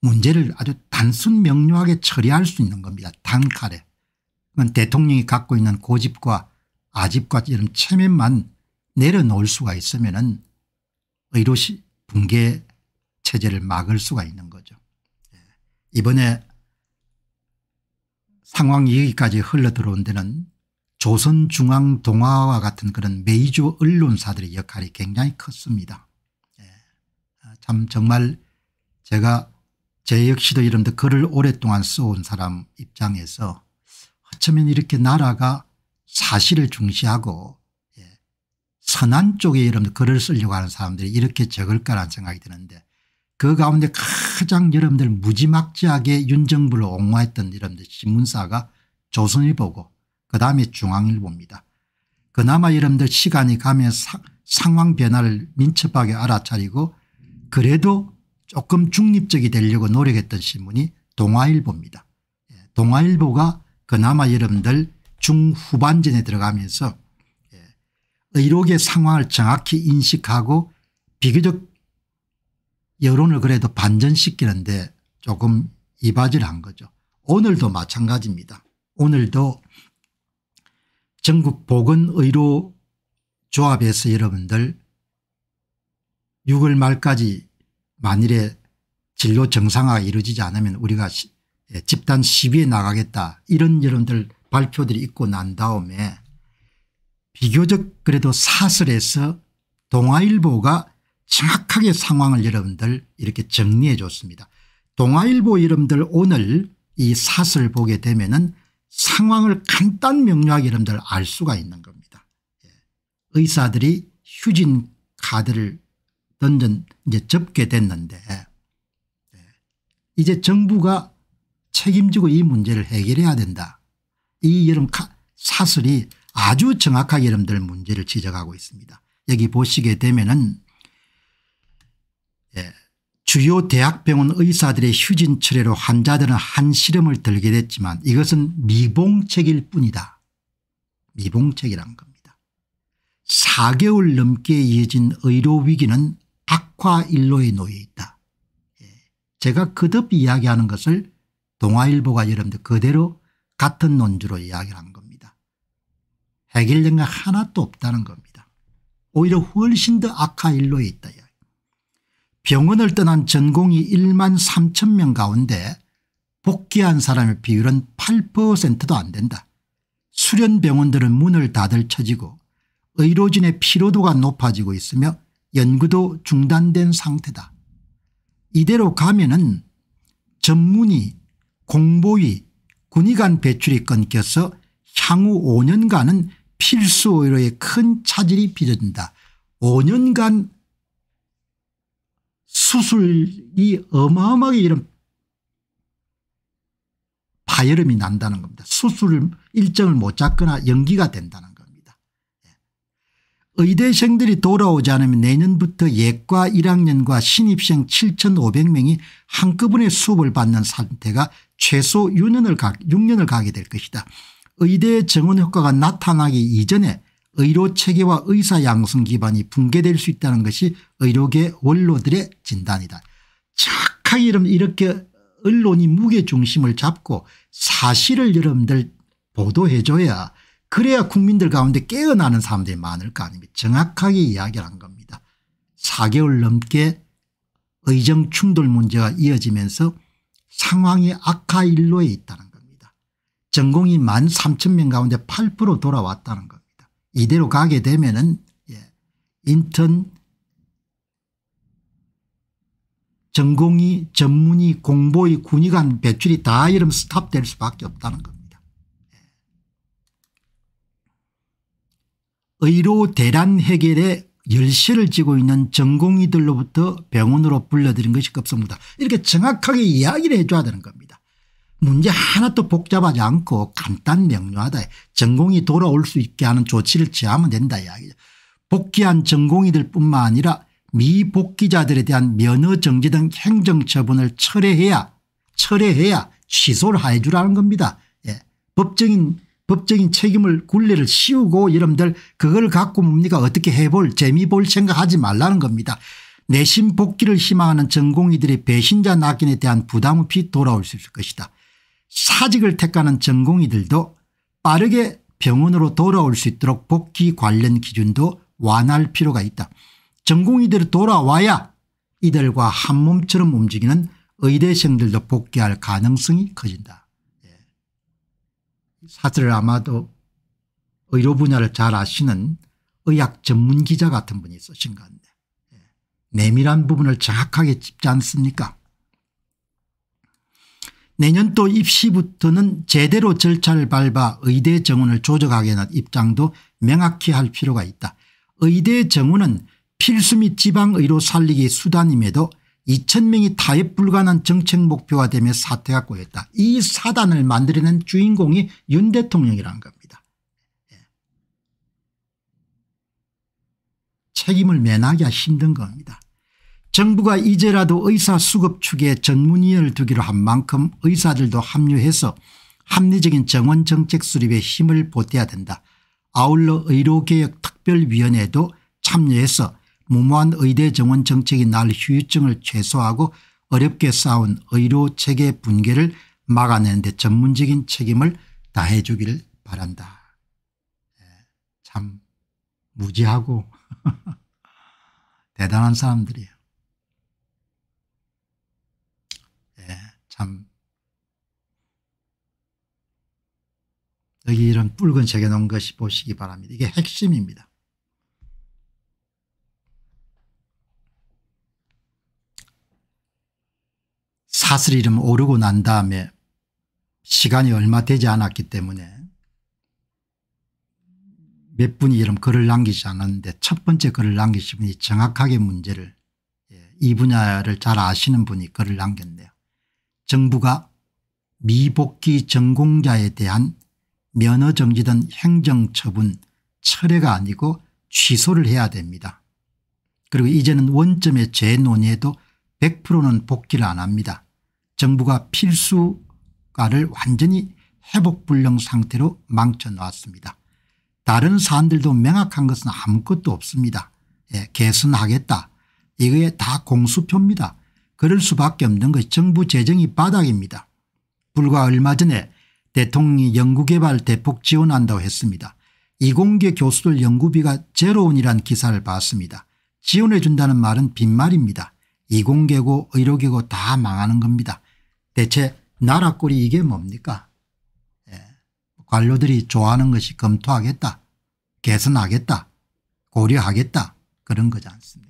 문제를 아주 단순 명료하게 처리할 수 있는 겁니다. 단칼에. 그건 대통령이 갖고 있는 고집과 아집과 이런 체면만 내려놓을 수가 있으면 은 의료시 붕괴 체제를 막을 수가 있는 거죠. 예. 이번에 상황 여기까지 흘러들어온 데는 조선중앙동화와 같은 그런 메이저 언론사들의 역할이 굉장히 컸습니다. 예. 아, 참 정말 제가 제 역시도 이런데 글을 오랫동안 써온 사람 입장에서 어쩌면 이렇게 나라가 사실을 중시하고 예. 선한 쪽에 이른바 글을 쓰려고 하는 사람들이 이렇게 적을까라는 생각이 드는데 그 가운데 가장 여러분들 무지막지하게 윤정부를 옹호했던 여러분들 신문사가 조선일보고 그다음에 중앙일보입니다. 그나마 여러분들 시간이 가면 상황 변화를 민첩하게 알아차리고 그래도 조금 중립적이 되려고 노력했던 신문이 동아일보입니다. 예, 동아일보가 그나마 여러분들 중후반전에 들어가면서 예, 의료계 상황을 정확히 인식하고 비교적 여론을 그래도 반전시키는데 조금 이바지를 한 거죠. 오늘도 마찬가지입니다. 오늘도 전국 보건의료조합에서 여러분들 6월 말까지 만일에 진로 정상화가 이루어지지 않으면 우리가 예, 집단 시위에 나가겠다 이런 여론들 발표들이 있고 난 다음에 비교적 그래도 사설에서 동아일보가 정확하게 상황을 여러분들 이렇게 정리해 줬습니다. 동아일보 여러분들 오늘 이 사설 보게 되면 은 상황을 간단 명료하게 여러분들 알 수가 있는 겁니다. 예. 의사들이 휴진 카드를 던전 이제 접게 됐는데 예. 이제 정부가 책임지고 이 문제를 해결해야 된다. 이 여름 사설이 아주 정확하게 여러분들 문제를 지적하고 있습니다. 여기 보시게 되면은 예, 주요 대학병원 의사들의 휴진 철회로 환자들은 한 시름을 들게 됐지만 이것은 미봉책일 뿐이다. 미봉책이란 겁니다. 4개월 넘게 이어진 의료 위기는 악화일로에 놓여 있다. 예. 제가 거듭 이야기하는 것을 동아일보가 여러분들 그대로 같은 논주로 이야기를 한 겁니다. 해결된 거 하나도 없다는 겁니다. 오히려 훨씬 더 악화일로에 있다. 병원을 떠난 전공이 1만 3천 명 가운데 복귀한 사람의 비율은 8%도 안 된다. 수련병원들은 문을 닫을 처지고 의료진의 피로도가 높아지고 있으며 연구도 중단된 상태다. 이대로 가면은 전문의, 공보위, 군의관 배출이 끊겨서 향후 5년간은 필수 의료의큰 차질이 빚어진다. 5년간 수술이 어마어마하게 이런 파열음이 난다는 겁니다. 수술 일정을 못 잡거나 연기가 된다는 겁니다. 의대생들이 돌아오지 않으면 내년부터 예과 1학년과 신입생 7500명이 한꺼번에 수업을 받는 상태가 최소 6년을, 가, 6년을 가게 될 것이다. 의대 정원 효과가 나타나기 이전에 의료체계와 의사 양성 기반이 붕괴될 수 있다는 것이 의료계 원로들의 진단이다. 착하게 여러분 이렇게 언론이 무게중심을 잡고 사실을 여러분들 보도해줘야 그래야 국민들 가운데 깨어나는 사람들이 많을 거 아닙니까 정확하게 이야기를 한 겁니다. 4개월 넘게 의정 충돌 문제가 이어지면서 상황이 악화 일로에 있다는 겁니다. 전공이 1만 3천 명 가운데 8% 돌아왔다는 겁니다. 이대로 가게 되면 은 예, 인턴 전공이 전문이 공보이 군의관 배출이 다 이름 스탑될 수밖에 없다는 겁니다. 의료 대란 해결에 열쇠를 쥐고 있는 전공의들로부터 병원으로 불러들인 것이 급습니다. 이렇게 정확하게 이야기를 해줘야 되는 겁니다. 문제 하나도 복잡하지 않고 간단 명료하다. 전공이 돌아올 수 있게 하는 조치를 취하면 된다 이야기죠. 복귀한 전공의들 뿐만 아니라 미복귀자들에 대한 면허정지 등 행정처분을 철회해야 철회해야 취소를 해주라는 겁니다. 예. 법적인 법적인 책임을 굴레를 씌우고 여러분들 그걸 갖고 뭡니까 어떻게 해볼 재미 볼 생각하지 말라는 겁니다. 내심 복귀를 희망하는 전공의들의 배신자 낙인에 대한 부담 없이 돌아올 수 있을 것이다. 사직을 택하는 전공의들도 빠르게 병원으로 돌아올 수 있도록 복귀 관련 기준도 완화할 필요가 있다. 전공의들이 돌아와야 이들과 한몸처럼 움직이는 의대생들도 복귀할 가능성이 커진다. 사실 아마도 의료 분야를 잘 아시는 의학 전문 기자 같은 분이 있으신 것같 예. 내밀한 부분을 정확하게 짚지 않습니까 내년도 입시부터는 제대로 절차를 밟아 의대 정원을 조정하겠는 입장도 명확히 할 필요가 있다. 의대 정원은 필수 및 지방의료 살리기 수단임에도 2,000명이 타협 불가능한 정책 목표가 되며 사태가 꼬였다. 이 사단을 만들어낸 주인공이 윤 대통령이라는 겁니다. 예. 책임을 면하기가 힘든 겁니다. 정부가 이제라도 의사 수급 축에 전문의원을 두기로 한 만큼 의사들도 합류해서 합리적인 정원 정책 수립에 힘을 보태야 된다. 아울러 의료개혁특별위원회도 참여해서 무모한 의대 정원 정책이 날 휴유증을 최소화하고 어렵게 쌓은 의료 체계 붕괴를 막아내는 데 전문적인 책임을 다해 주길 바란다. 예, 참 무지하고 대단한 사람들이에요. 예, 참 여기 이런 붉은색에 놓은 것이 보시기 바랍니다. 이게 핵심입니다. 사슬이름 오르고 난 다음에 시간이 얼마 되지 않았기 때문에 몇 분이 이런 글을 남기지 않았는데 첫 번째 글을 남기신 분이 정확하게 문제를 예, 이 분야를 잘 아시는 분이 글을 남겼네요. 정부가 미복귀 전공자에 대한 면허 정지 등 행정처분 철회가 아니고 취소를 해야 됩니다. 그리고 이제는 원점의 재논의에도 100%는 복귀를 안 합니다. 정부가 필수가를 완전히 회복불능 상태로 망쳐놓았습니다. 다른 사안들도 명확한 것은 아무것도 없습니다. 예, 개선하겠다. 이거에다 공수표입니다. 그럴 수밖에 없는 것이 정부 재정이 바닥입니다. 불과 얼마 전에 대통령이 연구개발 대폭 지원한다고 했습니다. 이공계 교수들 연구비가 제로원이란 기사를 봤습니다. 지원해 준다는 말은 빈말입니다. 이공계고 의료계고 다 망하는 겁니다. 대체 나라 꼴이 이게 뭡니까 예. 관료들이 좋아하는 것이 검토하겠다 개선하겠다 고려하겠다 그런 거지 않습니까